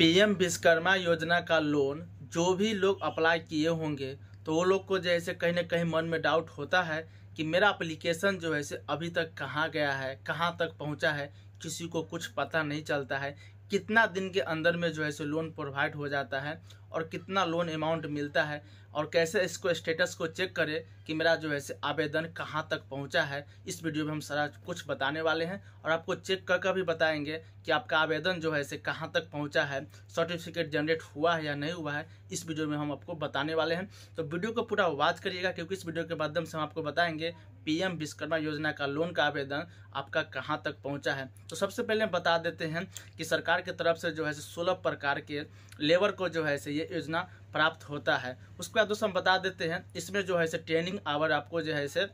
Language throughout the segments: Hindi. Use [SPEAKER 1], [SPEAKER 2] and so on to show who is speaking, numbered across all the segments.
[SPEAKER 1] पीएम विश्वकर्मा योजना का लोन जो भी लोग अप्लाई किए होंगे तो वो लोग को जैसे कहीं ना कहीं मन में डाउट होता है कि मेरा अप्लीकेशन जो है से अभी तक कहाँ गया है कहाँ तक पहुँचा है किसी को कुछ पता नहीं चलता है कितना दिन के अंदर में जो है सो लोन प्रोवाइड हो जाता है और कितना लोन अमाउंट मिलता है और कैसे इसको स्टेटस को चेक करें कि मेरा जो है आवेदन कहाँ तक पहुँचा है इस वीडियो में हम सारा कुछ बताने वाले हैं और आपको चेक कर कर भी बताएंगे कि आपका आवेदन जो है कहाँ तक पहुँचा है सर्टिफिकेट जनरेट हुआ है या नहीं हुआ है इस वीडियो में हम आपको बताने वाले हैं तो वीडियो को पूरा वॉच करिएगा क्योंकि इस वीडियो के माध्यम से हम आपको बताएंगे पी विश्वकर्मा योजना का लोन का आवेदन आपका कहाँ तक पहुँचा है तो सबसे पहले बता देते हैं कि सरकार की तरफ से जो है सोलह प्रकार के लेबर को जो है ये ये योजना प्राप्त होता है उसके बाद दोस्तों हम बता देते हैं इसमें जो है इसे ट्रेनिंग आवर आपको जो है इसे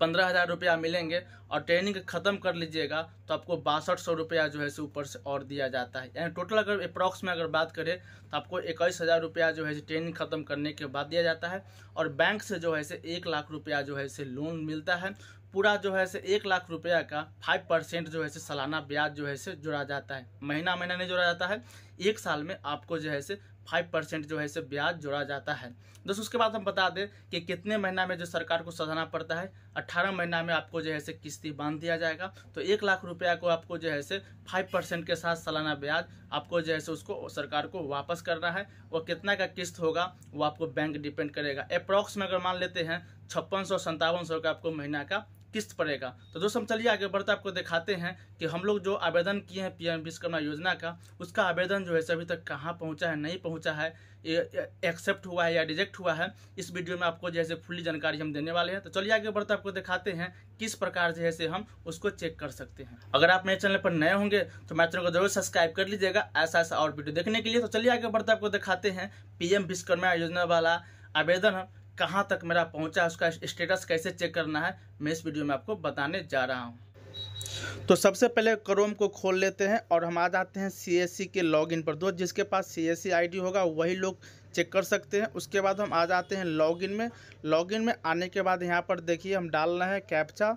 [SPEAKER 1] पंद्रह हज़ार रुपया मिलेंगे और ट्रेनिंग ख़त्म कर लीजिएगा तो आपको बासठ सौ रुपया जो है इसे ऊपर से और दिया जाता है यानी टोटल अगर अप्रॉक्स में अगर बात करें तो आपको इक्कीस हज़ार रुपया जो है इसे ट्रेनिंग ख़त्म करने के बाद दिया जाता है और बैंक से जो है इसे एक लाख रुपया जो है इसे लोन मिलता है पूरा जो है से एक लाख रुपया का फाइव परसेंट जो है से सालाना ब्याज जो है से जुड़ा जाता है महीना महीना नहीं जुड़ा जाता है एक साल में आपको जो है से फाइव परसेंट जो है इसे ब्याज जोड़ा जाता है दोस्तों उसके बाद हम बता दें कि कितने महीना में जो सरकार को सधाना पड़ता है अट्ठारह महीना में आपको जो है से किस्ती बांध दिया जाएगा तो एक लाख रुपया को आपको जो है से फाइव परसेंट के साथ सालाना ब्याज आपको जो है से उसको सरकार को वापस करना है और कितना का किस्त होगा वो आपको बैंक डिपेंड करेगा अप्रॉक्स में अगर मान लेते हैं छप्पन सौ का आपको महीना का किस्त पड़ेगा तो दोस्तों हम चलिए आगे बढ़ते आपको दिखाते हैं कि हम लोग जो आवेदन किए हैं पीएम विश्वकर्मा योजना का उसका आवेदन जो है अभी तक कहाँ पहुँचा है नहीं पहुँचा है एक्सेप्ट हुआ है या रिजेक्ट हुआ है इस वीडियो में आपको जैसे फुल्ली जानकारी हम देने वाले हैं तो चलिए आगे बढ़ते आपको दिखाते हैं किस प्रकार से जैसे हम उसको चेक कर सकते हैं अगर आप मेरे चैनल पर नए होंगे तो मेरे चैनल को जरूर सब्सक्राइब कर लीजिएगा ऐसा ऐसा और वीडियो देखने के लिए तो चलिए आगे बढ़ते आपको दिखाते हैं पीएम विश्वकर्मा योजना वाला आवेदन कहाँ तक मेरा पहुँचा उसका स्टेटस कैसे चेक करना है मैं इस वीडियो में आपको बताने जा रहा हूँ तो सबसे पहले क्रोम को खोल लेते हैं और हम आ जाते हैं सी e के लॉगिन पर दो तो जिसके पास सी एस आईडी होगा वही लोग चेक कर सकते हैं उसके बाद हम आ जाते हैं लॉगिन में लॉगिन में आने के बाद यहाँ पर देखिए हम डाल रहे हैं कैप्चा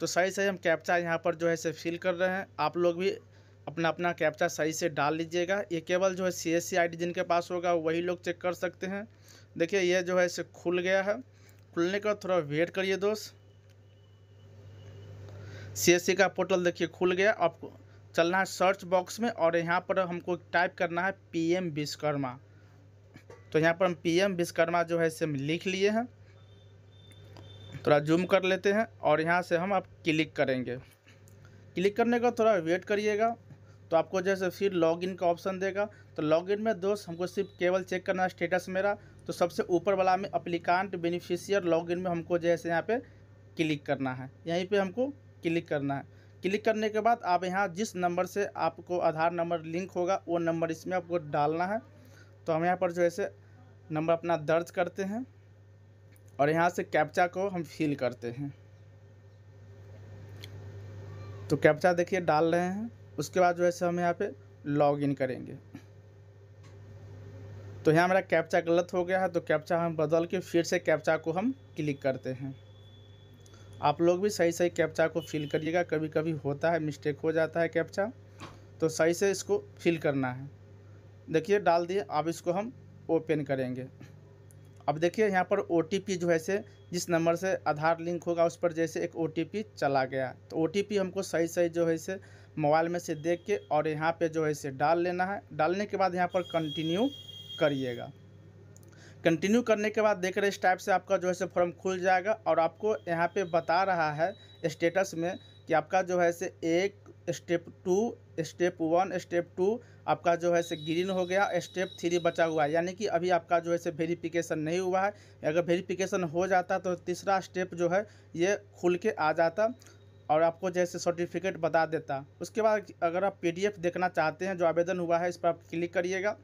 [SPEAKER 1] तो सही सही हम कैप्चा यहाँ पर जो है से फिल कर रहे हैं आप लोग भी अपना अपना कैप्चा सही से डाल लीजिएगा ये केवल जो है सी एस e जिनके पास होगा वही लोग चेक कर सकते हैं देखिए ये जो है इसे खुल गया है खुलने का थोड़ा वेट करिए दोस्त सी का पोर्टल देखिए खुल गया आपको चलना है सर्च बॉक्स में और यहाँ पर हमको टाइप करना है पी एम विश्वकर्मा तो यहाँ पर हम पी एम विश्वकर्मा जो है इसे हम लिख लिए हैं थोड़ा जूम कर लेते हैं और यहाँ से हम आप क्लिक करेंगे क्लिक करने का थोड़ा वेट करिएगा तो आपको जैसे फिर लॉगिन का ऑप्शन देगा तो लॉगिन में दोस्त हमको सिर्फ केवल चेक करना स्टेटस मेरा तो सबसे ऊपर वाला में अप्लीकांट बेनिफिशियर लॉगिन में हमको जैसे यहाँ पे क्लिक करना है यहीं पे हमको क्लिक करना है क्लिक करने के बाद आप यहाँ जिस नंबर से आपको आधार नंबर लिंक होगा वो नंबर इसमें आपको डालना है तो हम यहाँ पर जो है नंबर अपना दर्ज करते हैं और यहाँ से कैप्चा को हम फिल करते हैं तो कैप्चा देखिए डाल रहे हैं उसके बाद जो है हम यहाँ पे लॉग इन करेंगे तो यहाँ मेरा कैप्चा गलत हो गया है तो कैप्चा हम बदल के फिर से कैप्चा को हम क्लिक करते हैं आप लोग भी सही सही कैप्चा को फिल करिएगा कभी कभी होता है मिस्टेक हो जाता है कैप्चा तो सही से इसको फिल करना है देखिए डाल दिए अब इसको हम ओपन करेंगे अब देखिए यहाँ पर ओ जो है से जिस नंबर से आधार लिंक होगा उस पर जैसे एक ओ चला गया तो ओ हमको सही सही जो है से मोबाइल में से देख के और यहाँ पे जो है से डाल लेना है डालने के बाद यहाँ पर कंटिन्यू करिएगा कंटिन्यू करने के बाद देख रहे इस टाइप से आपका जो है से फॉर्म खुल जाएगा और आपको यहाँ पे बता रहा है स्टेटस में कि आपका जो है से एक step two step one step two आपका जो है से ग्रीन हो गया स्टेप थ्री बचा हुआ है यानी कि अभी आपका जो है से वेरीफिकेशन नहीं हुआ है अगर वेरीफिकेशन हो जाता तो तीसरा स्टेप जो है ये खुल के आ जाता और आपको जैसे सर्टिफिकेट बता देता उसके बाद अगर आप पीडीएफ देखना चाहते हैं जो आवेदन हुआ है इस पर आप क्लिक करिएगा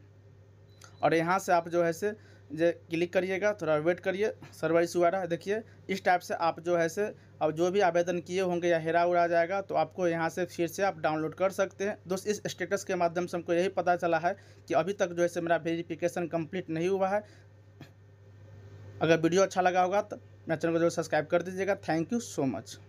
[SPEAKER 1] और यहाँ से आप जो है से जे क्लिक करिएगा थोड़ा वेट करिए सर्वर इशू आ रहा है देखिए इस टाइप से आप जो है से अब जो भी आवेदन किए होंगे या हेरा उड़ा जाएगा तो आपको यहाँ से फिर से आप डाउनलोड कर सकते हैं दोस्त इस स्टेटस के माध्यम से हमको यही पता चला है कि अभी तक जो है से मेरा वेरीफिकेशन कम्प्लीट नहीं हुआ है अगर वीडियो अच्छा लगा होगा तो मेरे चैनल को जरूर सब्सक्राइब कर दीजिएगा थैंक यू सो मच